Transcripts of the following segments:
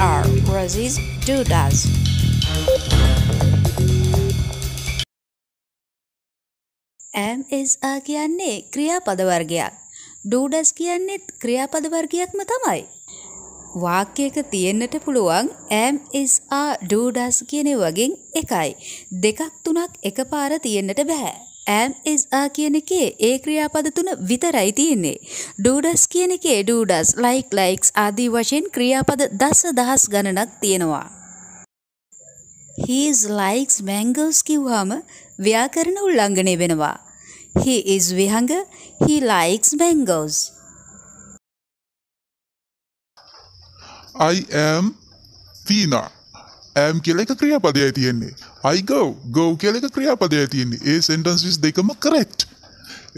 are Razi's Doodahs. am is a කියන්නේ ක්‍රියාපද වර්ගයක්. doodahs කියන්නේත් ක්‍රියාපද වර්ගයක්ම තමයි. වාක්‍යයක තියෙන්නට පුළුවන් am is a doodahs කියන වගෙන් එකයි. දෙකක් තුනක් එකපාර තියෙන්නට බෑ. ඇම් is a කියන එකේ ඒ ක්‍රියාපද තුන විතරයි තියෙන්නේ. does කියන එකේ do does like likes ආදී වශයෙන් ක්‍රියාපද දස දහස් ගණනක් තියෙනවා. he is likes mangoes කිව්වම ව්‍යාකරණ උල්ලංඝනය වෙනවා. he is විහංග he likes mangoes. I am Tina. ඇම් කියල එක ක්‍රියාපදය තියෙන්නේ අයිගව් ගෝ කියල එක ක්‍රියාපදය තියෙන්නේ ඒ සෙන්ටන්ස් විස් දෙකම කරෙක්්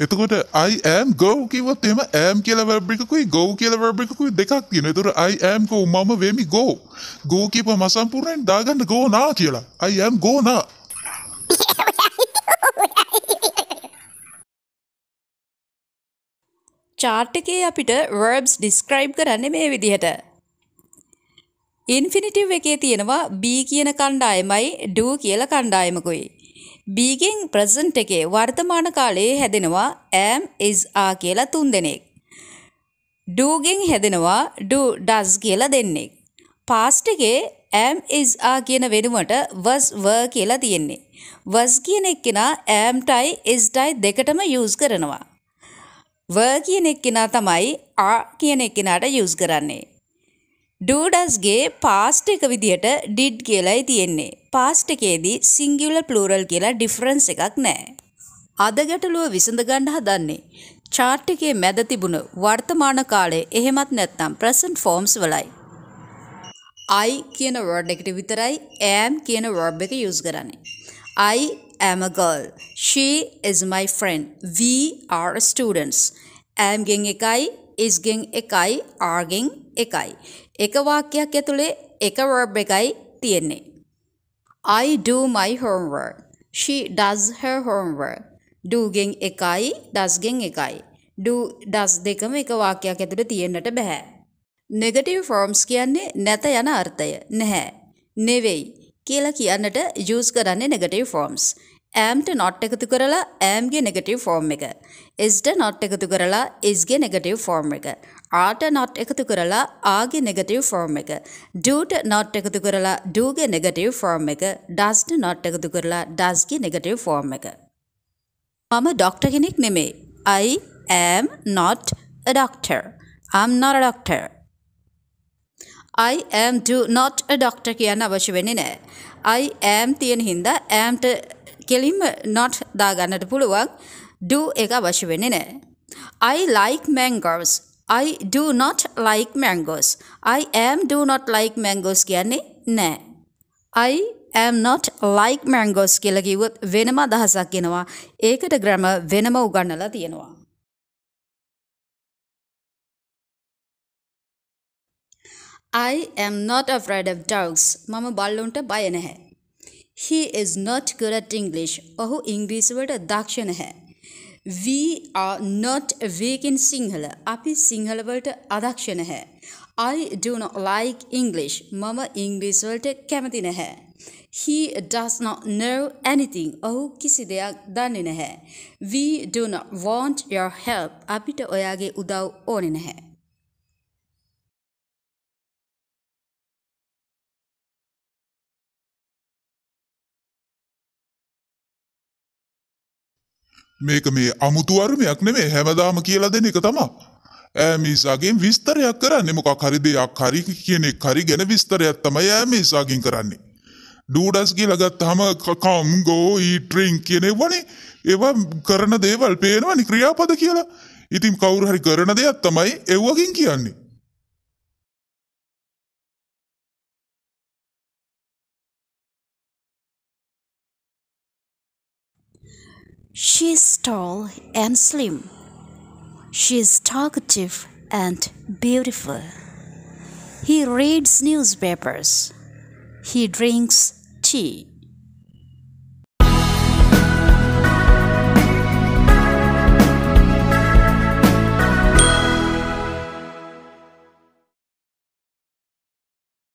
එතකොට අයි ඇම් ගෝ කිවත් එම ඇම් කියල වැබ්ිකුයි ගෝ කියල වැබ්ිකුයි දෙකක් තියෙන තුර අයි ඇම්කෝ මම වෙමි ගෝ ගෝ කියප මසම්පූර්ණයෙන් දාගන්න ගෝනා කියලා අයි ඇම් ගෝනා චාර්ට් එකේ අපිට වර්බ්ස් ඩිස්ක්‍රයිබ් කරන්න මේ විදිහට ඉන්ෆිනිටිව් එකේ තියෙනවා B කියන කණ්ඩායමයි do කියලා කණ්ඩායමකුයි. බීගෙන් ප්‍රසන්ට් එකේ වර්තමාන කාලයේ හැදෙනවා am is are කියලා තුන්දෙනෙක්. do ගෙන් හැදෙනවා do does කියලා දෙන්නෙක්. past එකේ am is are කියන වෙනුවට was were කියලා තියෙන්නේ. was කියන එක්කෙනා am ටයි is ටයි දෙකටම use කරනවා. were කියන එක්කෙනා තමයි are කියන එක්කෙනාට use කරන්නේ. ඩඩස්ගේ පාස්ට එක විදිහට ඩිඩ් කියලයි තියෙන්නේ. පාස්ට එකේදී සිංගියුල ප්ලූරල් කියලා ඩිෆරන්ස් එකක් නෑ. අද ගැටලුව විසඳගන්න හදන්නේ. චාට් එකේ මැද තිබුණ වර්තමාන කාලේ එහෙමත් නැත්නම් ප්‍රසන්ට් ෆෝම්ස් වලයි. I කියන වර්ඩ් එකට විතරයි am කියන verb එක use කරන්නේ. I am a girl. She is my friend. We are students. am ගෙන් එකයි is ගෙන් එකයි are ගෙන් එකයි. එක වාක්‍යයක් ඇතුලේ එක verb එකයි තියෙන්නේ. I do my homework. She does her homework. Do ගෙන් එකයි, does ගෙන් එකයි. do does දෙකම එක වාක්‍යයක් ඇතුලේ තියෙන්නට බෑ. negative forms කියන්නේ නැත යන අර්ථය. නැහැ. නෙවෙයි කියලා කියන්නට use කරන්නේ negative forms. ඇම්ට නොට් එකතු කරලා ඇම්ගේ නෙගටව් ෆෝර්ම් එක. ඉස්ට නොට් එකතු කරලා ඉස්ගේ නෙගටව් ෆෝර්ම් එක. ආට නොට් එකතු කරලා ආගේ නෙගටව් ෆෝර්ම් එක. ඩට නොට් එකතු කරලා ඩූගේ නෙගටව් ෆෝර්ම් එක ඩස්ට නොට් එකතු කරලා ඩස්ගේ නෙගටව් ෆෝර්ම් එක. මම ඩොක්ට කෙනෙක් නෙමේ. I am not a doctor. I'm not a doctor. I am do not a doctor කියන්න අවශ්‍ය වෙන්නේ නෑ. I am තියෙන හින්දා ඇම්ට කෙලින්ම නොට් දාගන්නට පුළුවන් ඩ එක අවශ්‍ය වෙන්නේ නෑ. I like mangoes. I do not like mangoes. I am do not like mangoes කියන්නේ නෑ. I am not like mangoes කියලා කිව්වොත් වෙනම අදහසක් එනවා. ඒකට grammar වෙනම උගන්වලා තියෙනවා. I am not afraid of dogs. මම බල්ලුන්ට බය නැහැ. he is not good at English. ඔහු ඉංග්‍රීසිවලට දක්ෂ නැහැ. we are not weak in Sinhala. අපි සිංහල වලට අදක්ෂ නැහැ. I do not like English. මම ඉංග්‍රීසි වලට කැමති නැහැ. He does not know anything. ඔහු කිසි දෙයක් දන්නේ නැහැ. We do not want your help. අපිට ඔයාගේ උදව් ඕනේ නැහැ. මේක මේ අමුතුවර්මයක් නෙමේ හැමදාම කියලා දෙන එක තමා. ඇමිසාගෙන් විස්තරයක් කරන්න මොකක් හරි දෙයක් හරි කියනෙ කරි ගැන විස්තරයක් තමයි ඇමිසාගින් කරන්නේ. ඩූඩස් කියලගත් හම කකම් ගෝ ඊට්‍රීන් කියනෙ වනේ ඒවා කරන දේවල් පේනවනි ක්‍රියාපද කියලා ඉතින් කවුරු හරි කරන දෙයක් තමයි එව්වකින් කියන්නේ. She's tall and slim. She's talkative and beautiful. He reads newspapers. He drinks tea.